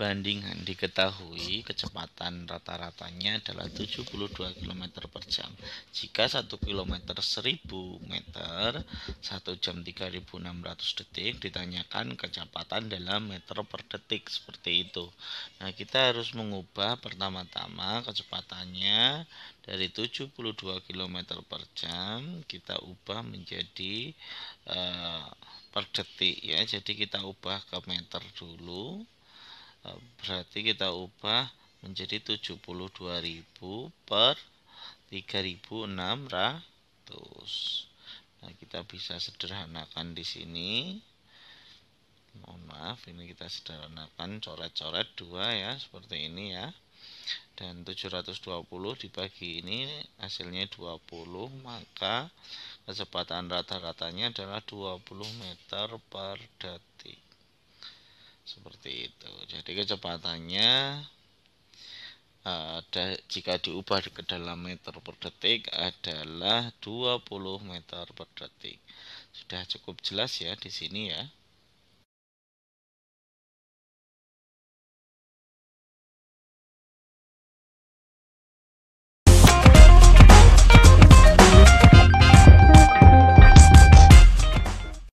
perbandingan diketahui kecepatan rata-ratanya adalah 72 km per jam. Jika 1 km 1000 meter, 1 jam 3600 detik, ditanyakan kecepatan dalam meter per detik seperti itu. Nah, kita harus mengubah pertama-tama kecepatannya dari 72 km per jam, kita ubah menjadi uh, per detik ya. Jadi kita ubah ke meter dulu. Eh, berarti kita ubah menjadi 72.000 per 3.600 nah kita bisa sederhanakan di sini mohon maaf ini kita sederhanakan coret-coret 2 ya seperti ini ya dan 720 dibagi ini hasilnya 20 maka kecepatan rata-ratanya adalah 20 meter per detik jadi kecepatannya ada eh, jika diubah ke dalam meter per detik adalah 20 meter per detik. Sudah cukup jelas ya di sini ya.